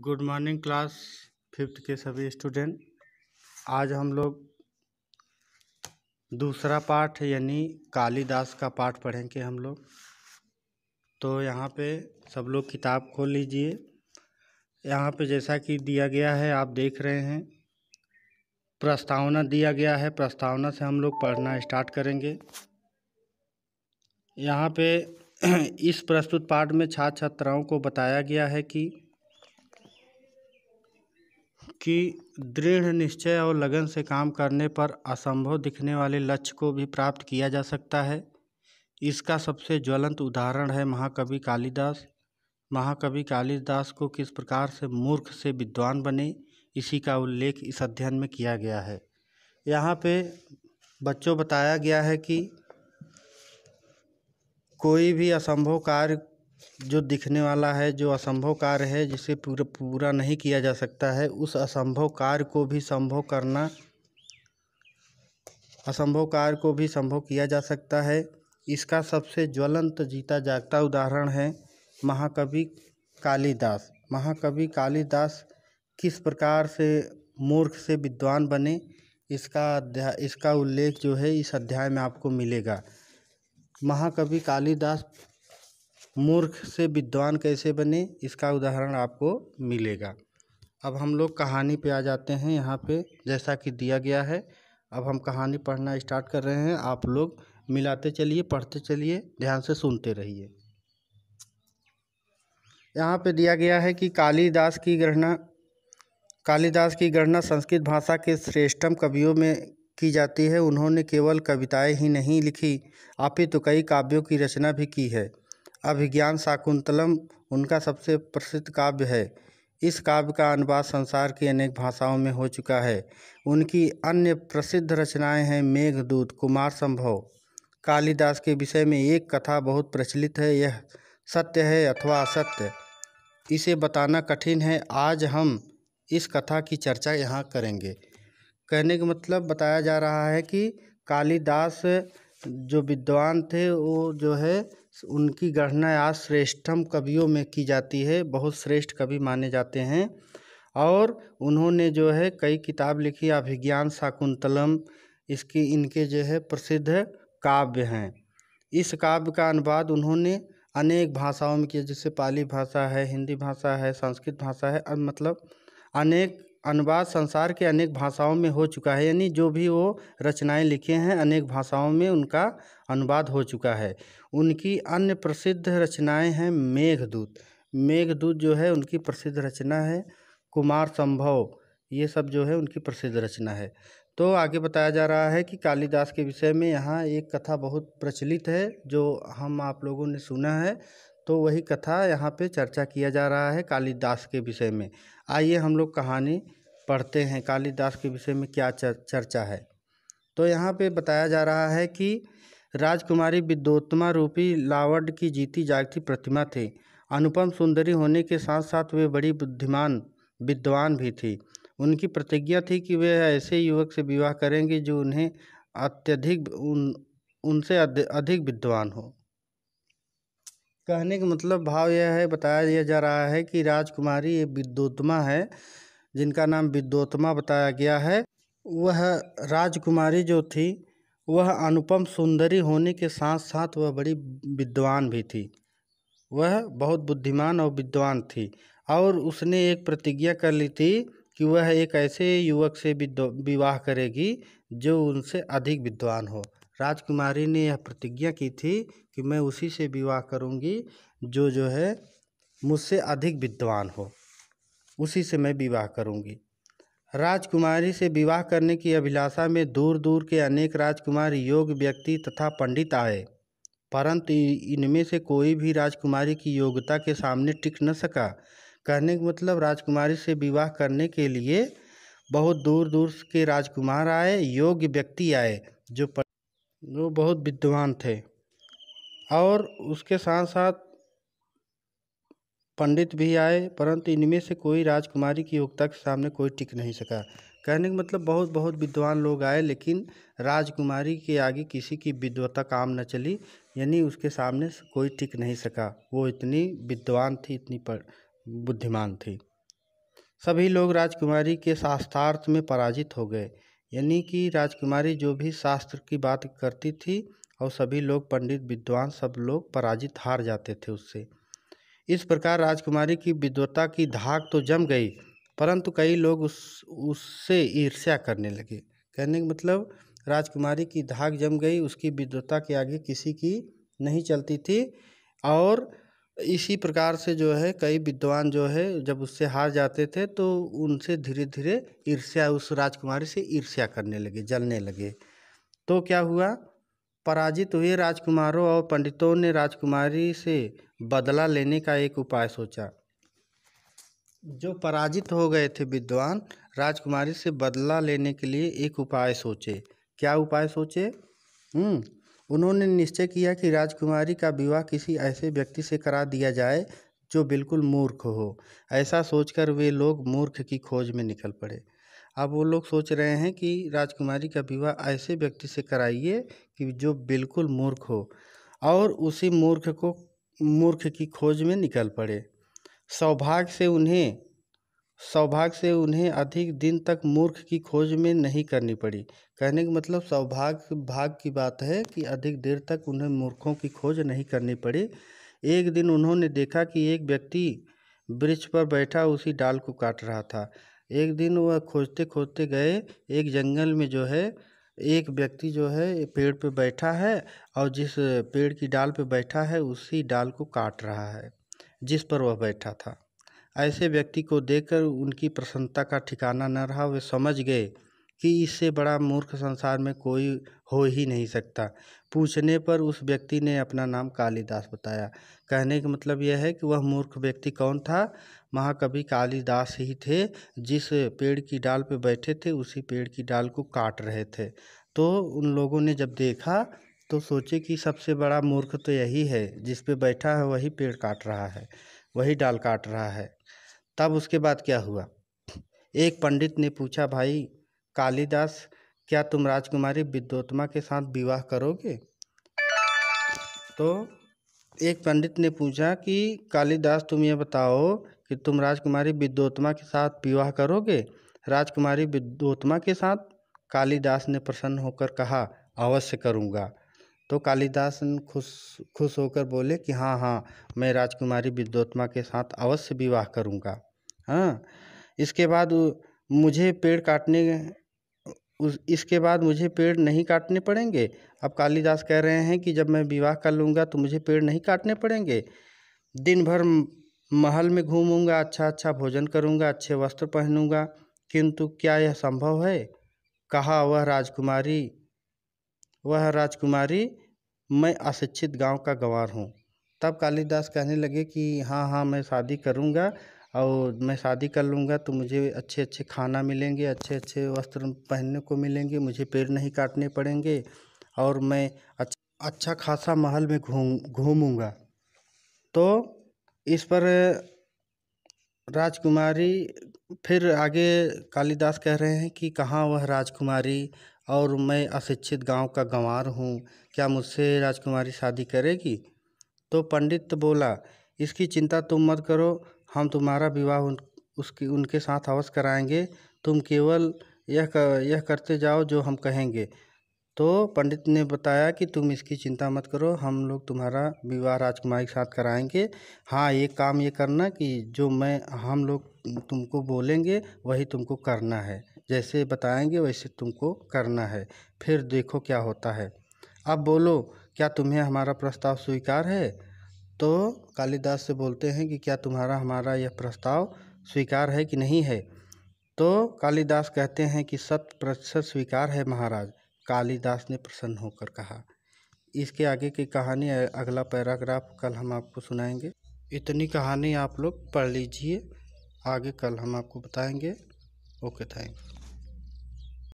good morning class fifth के सभी student आज हम लोग दूसरा पाठ यानी कालीदास का पाठ पढ़ेंगे हम लोग तो यहाँ पे सब लोग किताब खोल लीजिए यहाँ पे जैसा कि दिया गया है आप देख रहे हैं प्रस्तावना दिया गया है प्रस्तावना से हम लोग पढ़ना स्टार्ट करेंगे यहाँ पे इस प्रस्तुत पाठ में छात्र छात्राओं को बताया गया है कि कि दृढ़ निश्चय और लगन से काम करने पर असंभव दिखने वाले लक्ष्य को भी प्राप्त किया जा सकता है इसका सबसे ज्वलंत उदाहरण है महाकवि कालिदास महाकवि कालिदास को किस प्रकार से मूर्ख से विद्वान बने इसी का उल्लेख इस अध्ययन में किया गया है यहाँ पे बच्चों बताया गया है कि कोई भी असंभव कार्य जो दिखने वाला है जो असंभव कार्य है जिसे पूरा पूरा नहीं किया जा सकता है उस असंभव कार्य को भी संभव करना असंभव कार्य को भी संभव किया जा सकता है इसका सबसे ज्वलंत जीता जागता उदाहरण है महाकवि कालिदास महाकवि कालिदास किस प्रकार से मूर्ख से विद्वान बने इसका अध्याय इसका उल्लेख जो है इस अध्याय में आपको मिलेगा महाकवि कालिदास मूर्ख से विद्वान कैसे बने इसका उदाहरण आपको मिलेगा अब हम लोग कहानी पे आ जाते हैं यहाँ पे जैसा कि दिया गया है अब हम कहानी पढ़ना स्टार्ट कर रहे हैं आप लोग मिलाते चलिए पढ़ते चलिए ध्यान से सुनते रहिए यहाँ पे दिया गया है कि कालीदास की गणना कालिदास की गणना संस्कृत भाषा के श्रेष्ठम कवियों में की जाती है उन्होंने केवल कविताएं ही नहीं लिखी ही तो कई काव्यों की रचना भी की है अभिज्ञान शाकुंतलम उनका सबसे प्रसिद्ध काव्य है इस काव्य का अनुवाद संसार की अनेक भाषाओं में हो चुका है उनकी अन्य प्रसिद्ध रचनाएं हैं मेघदूत कुमार संभव कालिदास के विषय में एक कथा बहुत प्रचलित है यह सत्य है अथवा असत्य इसे बताना कठिन है आज हम इस कथा की चर्चा यहाँ करेंगे कहने का मतलब बताया जा रहा है कि कालिदास जो विद्वान थे वो जो है उनकी गणना आज श्रेष्ठम कवियों में की जाती है बहुत श्रेष्ठ कवि माने जाते हैं और उन्होंने जो है कई किताब लिखी अभिज्ञान शाकुंतलम इसकी इनके जो है प्रसिद्ध काव्य हैं इस काव्य का अनुवाद उन्होंने अनेक भाषाओं में किया जैसे पाली भाषा है हिंदी भाषा है संस्कृत भाषा है मतलब अनेक अनुवाद संसार के अनेक भाषाओं में हो चुका है यानी जो भी वो रचनाएं लिखे हैं अनेक भाषाओं में उनका अनुवाद हो चुका है उनकी अन्य प्रसिद्ध रचनाएं हैं मेघदूत मेघदूत जो है उनकी प्रसिद्ध रचना है कुमार संभव ये सब जो है उनकी प्रसिद्ध रचना है तो आगे बताया जा रहा है कि कालिदास के विषय में यहाँ एक कथा बहुत प्रचलित है जो हम आप लोगों ने सुना है तो वही कथा यहाँ पे चर्चा किया जा रहा है कालिदास के विषय में आइए हम लोग कहानी पढ़ते हैं कालिदास के विषय में क्या चर्चा है तो यहाँ पे बताया जा रहा है कि राजकुमारी विद्योत्मा रूपी लावड की जीती जागती प्रतिमा थी अनुपम सुंदरी होने के साथ साथ वे बड़ी बुद्धिमान विद्वान भी थी उनकी प्रतिज्ञा थी कि वे ऐसे युवक से विवाह करेंगे जो उन्हें अत्यधिक उन उनसे अधिक विद्वान हो कहने का मतलब भाव यह है बताया जा रहा है कि राजकुमारी ये विद्योत्मा है जिनका नाम विद्योत्मा बताया गया है वह राजकुमारी जो थी वह अनुपम सुंदरी होने के साथ साथ वह बड़ी विद्वान भी थी वह बहुत बुद्धिमान और विद्वान थी और उसने एक प्रतिज्ञा कर ली थी कि वह एक ऐसे युवक से विवाह करेगी जो उनसे अधिक विद्वान हो राजकुमारी ने यह प्रतिज्ञा की थी कि मैं उसी से विवाह करूँगी जो जो है मुझसे अधिक विद्वान हो उसी से मैं विवाह करूँगी राजकुमारी से विवाह करने की अभिलाषा में दूर दूर के अनेक राजकुमार योग्य व्यक्ति तथा पंडित आए परंतु इनमें से कोई भी राजकुमारी की योग्यता के सामने टिक न सका कहने का मतलब राजकुमारी से विवाह करने के लिए बहुत दूर दूर के राजकुमार आए योग्य व्यक्ति आए जो जो बहुत विद्वान थे और उसके साथ साथ पंडित भी आए परंतु इनमें से कोई राजकुमारी की योग्यता के सामने कोई टिक नहीं सका कहने का मतलब बहुत बहुत विद्वान लोग आए लेकिन राजकुमारी के आगे किसी की विद्वता काम न चली यानी उसके सामने कोई टिक नहीं सका वो इतनी विद्वान थी इतनी पर बुद्धिमान थी सभी लोग राजकुमारी के शास्त्रार्थ में पराजित हो गए यानी कि राजकुमारी जो भी शास्त्र की बात करती थी और सभी लोग पंडित विद्वान सब लोग पराजित हार जाते थे उससे इस प्रकार राजकुमारी की विद्वता की धाक तो जम गई परंतु कई लोग उस उससे ईर्ष्या करने लगे कहने का मतलब राजकुमारी की धाक जम गई उसकी विद्वता के आगे किसी की नहीं चलती थी और इसी प्रकार से जो है कई विद्वान जो है जब उससे हार जाते थे तो उनसे धीरे धीरे ईर्ष्या उस राजकुमारी से ईर्ष्या करने लगे जलने लगे तो क्या हुआ पराजित हुए राजकुमारों और पंडितों ने राजकुमारी से बदला लेने का एक उपाय सोचा जो पराजित हो गए थे विद्वान राजकुमारी से बदला लेने के लिए एक उपाय सोचे क्या उपाय सोचे हम्म, उन्होंने निश्चय किया कि राजकुमारी का विवाह किसी ऐसे व्यक्ति से करा दिया जाए जो बिल्कुल मूर्ख हो ऐसा सोचकर वे लोग मूर्ख की खोज में निकल पड़े अब वो लोग सोच रहे हैं कि राजकुमारी का विवाह ऐसे व्यक्ति से कराइए कि जो बिल्कुल मूर्ख हो और उसी मूर्ख को मूर्ख की खोज में निकल पड़े सौभाग्य से उन्हें सौभाग्य से उन्हें अधिक दिन तक मूर्ख की खोज में नहीं करनी पड़ी कहने का मतलब सौभाग्य भाग की बात है कि अधिक देर तक उन्हें मूर्खों की खोज नहीं करनी पड़ी एक दिन उन्होंने देखा कि एक व्यक्ति वृक्ष पर बैठा उसी डाल को काट रहा था एक दिन वह खोजते खोजते गए एक जंगल में जो है एक व्यक्ति जो है पेड़ पे बैठा है और जिस पेड़ की डाल पे बैठा है उसी डाल को काट रहा है जिस पर वह बैठा था ऐसे व्यक्ति को देखकर उनकी प्रसन्नता का ठिकाना न रहा वे समझ गए कि इससे बड़ा मूर्ख संसार में कोई हो ही नहीं सकता पूछने पर उस व्यक्ति ने अपना नाम कालिदास बताया कहने का मतलब यह है कि वह मूर्ख व्यक्ति कौन था महाकवि कालिदास ही थे जिस पेड़ की डाल पर बैठे थे उसी पेड़ की डाल को काट रहे थे तो उन लोगों ने जब देखा तो सोचे कि सबसे बड़ा मूर्ख तो यही है जिस पे बैठा है वही पेड़ काट रहा है वही डाल काट रहा है तब उसके बाद क्या हुआ एक पंडित ने पूछा भाई कालिदास क्या तुम राजकुमारी विद्योत्मा के साथ विवाह करोगे तो एक पंडित ने पूछा कि कालिदास तुम ये बताओ कि तुम राजकुमारी विद्योत्मा के साथ विवाह करोगे राजकुमारी विद्योत्मा के साथ कालिदास ने प्रसन्न होकर कहा अवश्य करूँगा तो कालिदास खुश खुश होकर बोले कि हाँ हाँ मैं राजकुमारी विद्योत्मा के साथ अवश्य विवाह करूँगा हाँ इसके बाद मुझे पेड़ काटने उस इसके बाद मुझे पेड़ नहीं काटने पड़ेंगे अब कालिदास कह रहे हैं कि जब मैं विवाह कर लूँगा तो मुझे पेड़ नहीं काटने पड़ेंगे दिन भर महल में घूमूंगा अच्छा अच्छा भोजन करूंगा अच्छे वस्त्र पहनूंगा किंतु क्या यह संभव है कहा वह राजकुमारी वह राजकुमारी मैं अशिक्षित गांव का गवार हूँ तब कालिदास कहने लगे कि हाँ हाँ मैं शादी करूँगा और मैं शादी कर लूँगा तो मुझे अच्छे अच्छे खाना मिलेंगे अच्छे अच्छे वस्त्र पहनने को मिलेंगे मुझे पेड़ नहीं काटने पड़ेंगे और मैं अच्छा अच्छा खासा महल में घूम घूमूँगा तो इस पर राजकुमारी फिर आगे कालिदास कह रहे हैं कि कहाँ वह राजकुमारी और मैं अशिक्षित गांव का गंवार हूँ क्या मुझसे राजकुमारी शादी करेगी तो पंडित बोला इसकी चिंता तुम मत करो हम तुम्हारा विवाह उन उसकी उनके साथ अवश्य कराएंगे तुम केवल यह कर, यह करते जाओ जो हम कहेंगे तो पंडित ने बताया कि तुम इसकी चिंता मत करो हम लोग तुम्हारा विवाह राजकुमारी के साथ कराएंगे हाँ ये काम ये करना कि जो मैं हम लोग तुमको बोलेंगे वही तुमको करना है जैसे बताएंगे वैसे तुमको करना है फिर देखो क्या होता है अब बोलो क्या तुम्हें हमारा प्रस्ताव स्वीकार है तो कालिदास से बोलते हैं कि क्या तुम्हारा हमारा यह प्रस्ताव स्वीकार है कि नहीं है तो कालिदास कहते हैं कि सत प्रतिशत स्वीकार है महाराज कालिदास ने प्रसन्न होकर कहा इसके आगे की कहानी अगला पैराग्राफ कल हम आपको सुनाएंगे इतनी कहानी आप लोग पढ़ लीजिए आगे कल हम आपको बताएंगे ओके थैंक